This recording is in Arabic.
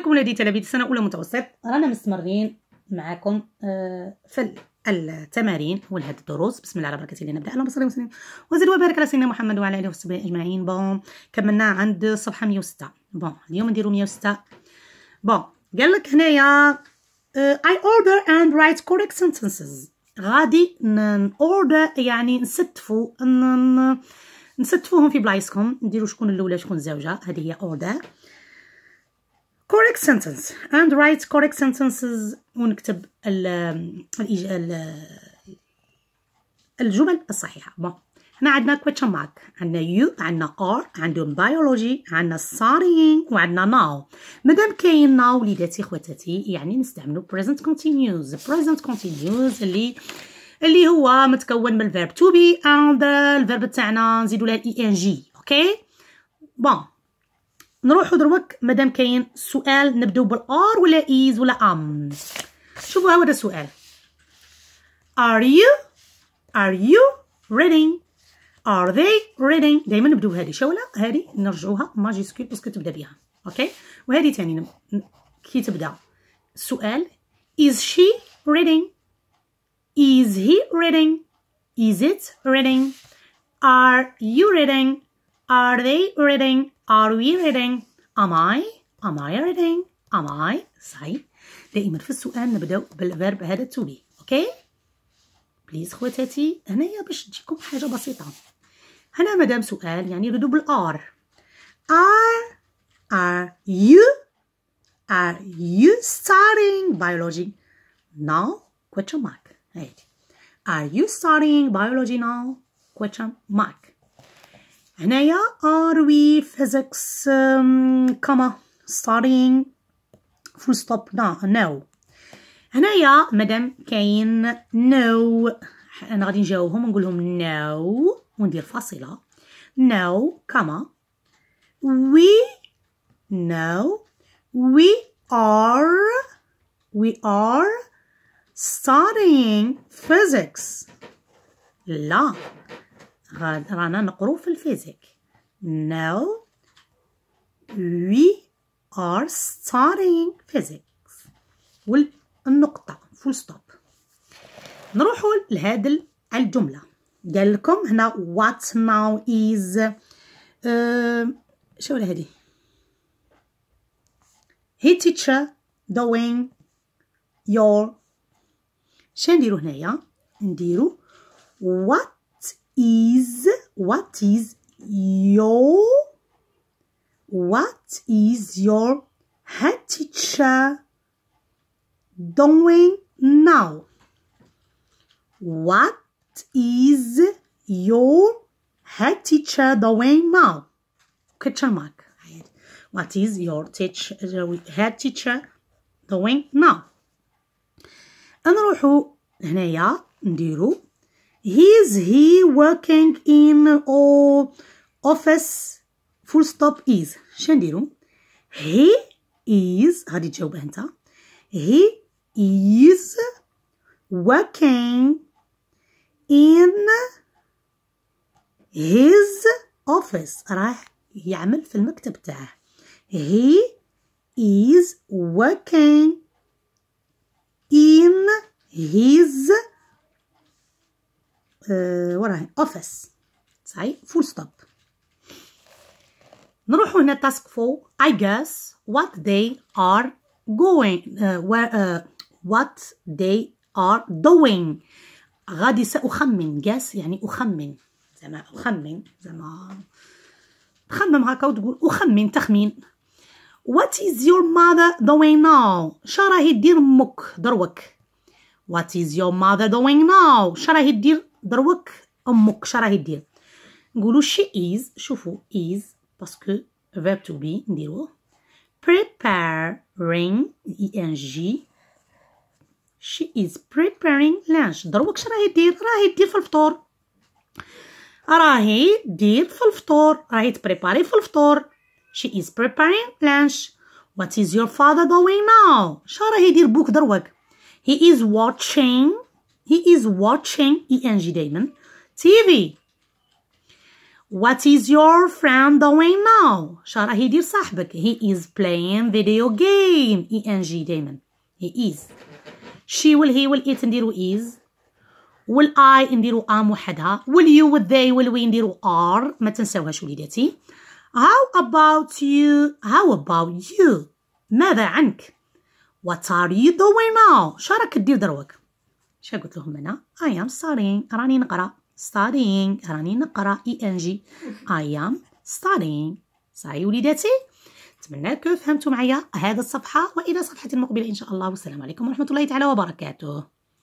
لكم ولادي تلاميذ السنه الاولى متوسط رانا مستمرين معكم آه، في التمارين ولهاد الدروس بسم الله على بركه الله نبدا اللهم صل وسلم وزد وبارك على سيدنا محمد وعلى اله وصحبه اجمعين بون كملنا عند الصفحه 106 بون اليوم نديرو 106 بون قال لك هنايا اي اوردر اند رايت كوريكت سنتنسز غادي نوردر يعني نستفو نستفوهم في بلايصكم نديرو شكون الاولى شكون الزوجه هذه هي اوردر correct sentence and write correct sentences ونكتب ال ال الجمل الصحيحة بون هنا عندنا question mark عندنا you عندنا are عندهم biology عندنا studying وعندنا now مادام كاين now وليداتي خواتاتي يعني نستعملو present continuous present continuous اللي اللي هو متكون من الفيرب to be and الفيرب تاعنا نزيدو لها ال ing جي اوكي بون نروحوا دروك مادام كاين سؤال نبداو بالار ولا ايز ولا ام شوفوا هذا السؤال are you are you reading are they reading دائما نبداو هذه شولا هذه نرجعوها ماجيسكول باسكو تبدا بها اوكي وهذه ثاني كي تبدا السؤال is she reading is he reading is it reading are you reading Are they reading? Are we reading? Am I? Am I reading? Am I? صحيح دائما في السؤال نبداو بالverb هذا to be اوكي بليز خواتاتي هنايا باش تجيكم حاجه بسيطه هنا مدام سؤال يعني ردو بالار are are you are you starting biology now question mark هادي are you starting biology now question mark هنايا are we physics um, comma studying full stop no no هنايا مادام كاين no انا غادي نجاوبهم ونقول لهم no وندير فاصله no comma we no we are we are studying physics لا رانا نقرو في الفيزيك now we are studying physics والنقطة فول ستوب نروحو لهاد الجملة قال لكم هنا what now is آه، شو شو هادي هي teacher doing your شنديرو هنايا نديرو what is, what is your, what is your head teacher doing now? What is your head teacher doing now? Question mark. What is your uh, head teacher doing now? نروحوا هنايا نديرو is he working in o oh, office? Full stop is. شنديرو? He is. did you انت. He is working in his office. راح يعمل في المكتب تاعه. He is working in his office. آه، وراها اوفيس صحيح فول ستوب نروحوا هنا تاسك فو اي جاس وات دي ار جوين وات دي ار دوين غادي سأخمن جاس يعني أخمن زعما أخمن زعما تخمم هكا وتقول أخمن تخمين what is your mother doing now شو راهي دير مك دروك What is your mother doing now? شراهي دير دروك امك شراهي دير نقولو she is شوفو is باسكو verb to be نديروه preparing ing she is preparing lunch دروك شراهي دير راهي دير في الفطور راهي دير في الفطور راهي تبريباري في الفطور she is preparing lunch what is your father doing now شراهي يدير بوك دروك He is watching. He is watching, E N G Damon, TV. What is your friend doing now? شرح يدير sahbek. He is playing video game. E N G Damon. He is. She will he will it نديرو is. Will I نديرو am وحدها. Will you will they will we نديرو are. ما تنساوهاش وليداتي. How about you? How about you? ماذا عنك؟ What are you doing now? شراك دير دروك شا قلت لهم انا I am studying راني نقرا studying راني نقرا اي ان جي اي ام ستارينغ صاي وليداتي نتمنى فهمتوا معايا هذه الصفحه والى صفحه مقبله ان شاء الله والسلام عليكم ورحمه الله تعالى وبركاته